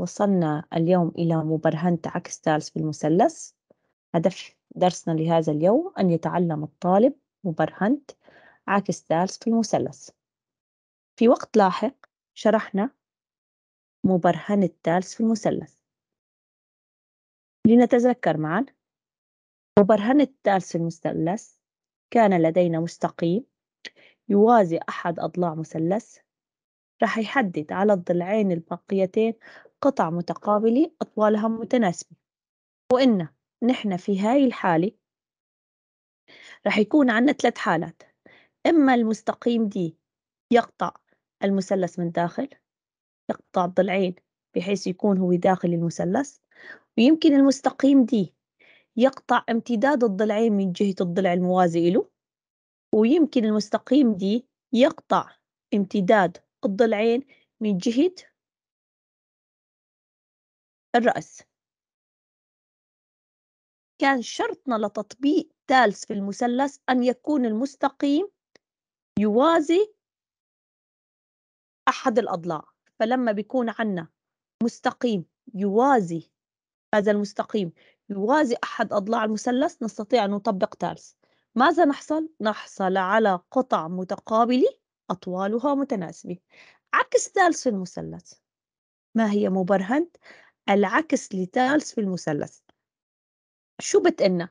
وصلنا اليوم إلى مبرهنة عكس ثالث المثلث هدف درسنا لهذا اليوم أن يتعلم الطالب مبرهنة عكس ثالث في المثلث في وقت لاحق شرحنا مبرهنة ثالث في المثلث لنتذكر معا مبرهنة ثالث في المثلث كان لدينا مستقيم يوازي أحد أضلاع مثلث راح يحدد على الضلعين الباقيتين قطع متقابلة أطوالها متناسبة وإن نحن في هاي الحالة راح يكون عندنا ثلاث حالات إما المستقيم دي يقطع المثلث من داخل يقطع الضلعين بحيث يكون هو داخل المثلث ويمكن المستقيم دي يقطع امتداد الضلعين من جهة الضلع الموازي له ويمكن المستقيم دي يقطع امتداد الضلعين من جهة الرأس كان شرطنا لتطبيق تالس في المثلث أن يكون المستقيم يوازي أحد الأضلاع فلما بيكون عنا مستقيم يوازي هذا المستقيم يوازي أحد أضلاع المثلث نستطيع أن نطبق تالس ماذا نحصل؟ نحصل على قطع متقابلة أطوالها متناسبة عكس ثالث في المثلث ما هي مبرهن العكس لثالث في المثلث شو بتقلنا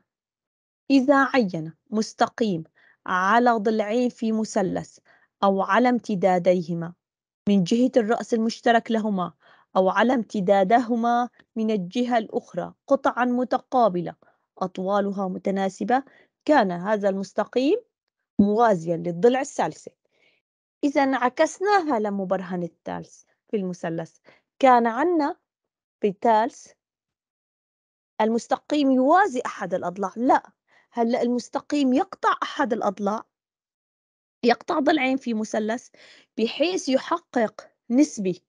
إذا عين مستقيم على ضلعين في مثلث أو على امتداديهما من جهة الرأس المشترك لهما أو على امتدادهما من الجهة الأخرى قطعا متقابلة أطوالها متناسبة كان هذا المستقيم موازيا للضلع الثالثة إذا عكسناها لمبرهن التالس في المثلث كان عنا في التالس المستقيم يوازي أحد الأضلاع لا هلا المستقيم يقطع أحد الأضلاع يقطع ضلعين في مثلث بحيث يحقق نسبي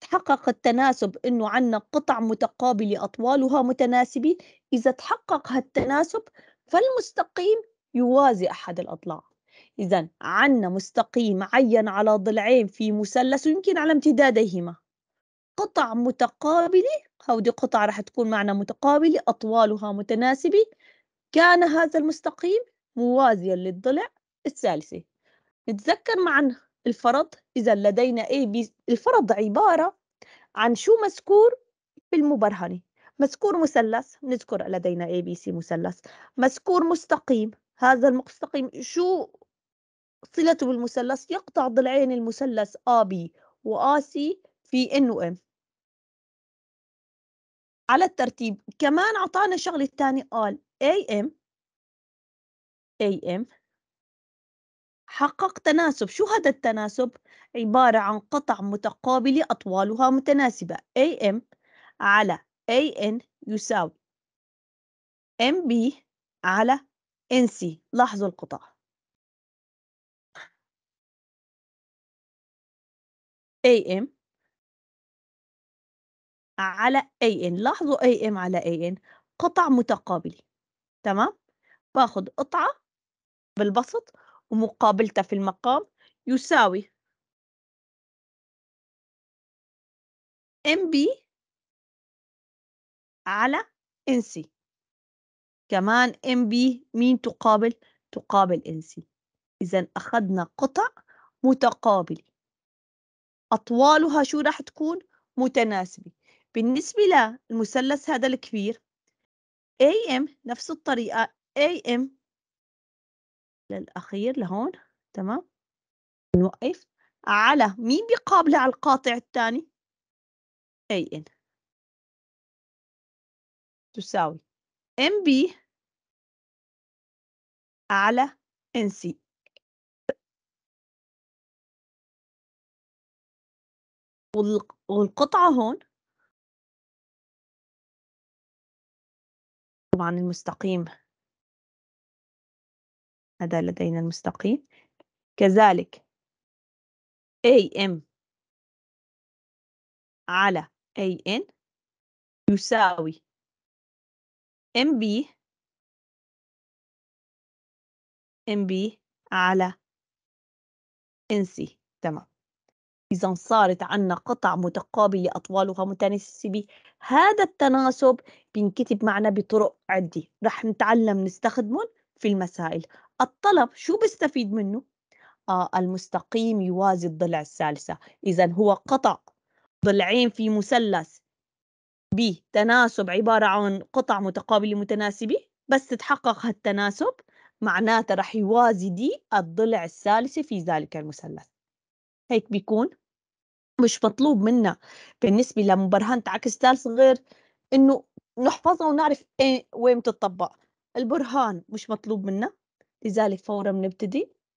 تحقق التناسب انه عنا قطع متقابله اطوالها متناسبة اذا تحقق هالتناسب فالمستقيم يوازي احد الاضلاع إذا عنا مستقيم عين على ضلعين في مثلث ويمكن على امتدادهما قطع متقابلة هودي قطع رح تكون معنا متقابلة أطوالها متناسبة كان هذا المستقيم موازيا للضلع الثالثة نتذكر معنا الفرض إذا لدينا A B الفرض عبارة عن شو مذكور بالمبرهنة مذكور مثلث نذكر لدينا A B C مثلث مذكور مستقيم هذا المستقيم شو صلته بالمثلث يقطع ضلعين المثلث AB وAC في N و M على الترتيب كمان أعطانا شغلة تانية قال AM AM حقق تناسب شو هذا التناسب؟ عبارة عن قطع متقابلة أطوالها متناسبة AM على AN يساوي MB على NC لاحظوا القطع AM على AN لاحظوا AM على AN قطع متقابلة تمام باخذ قطعة بالبسط ومقابلتها في المقام يساوي MB على NC كمان MB مين تقابل؟ تقابل NC إذا أخذنا قطع متقابلة أطوالها شو راح تكون متناسبة بالنسبة للمثلث هذا الكبير AM نفس الطريقة AM للأخير لهون تمام نوقف على مين بيقابله على القاطع الثاني AN تساوي MB على NC والقطعة هون طبعا المستقيم هذا لدينا المستقيم كذلك AM على AN يساوي MB MB على NC تمام إذا صارت عنا قطع متقابلة أطوالها متناسبة هذا التناسب بينكتب معنا بطرق عدة رح نتعلم نستخدمه في المسائل الطلب شو بستفيد منه؟ آه المستقيم يوازي الضلع الثالثة إذا هو قطع ضلعين في مثلث بتناسب عبارة عن قطع متقابلة متناسبة بس تتحقق هالتناسب معناته رح يوازي دي الضلع الثالثة في ذلك المثلث هيك بيكون مش مطلوب منا بالنسبة لمبرهنة عكس دال صغير إنه نحفظها ونعرف إيه وين بتطبق البرهان مش مطلوب منا لذلك فورا بنبتدي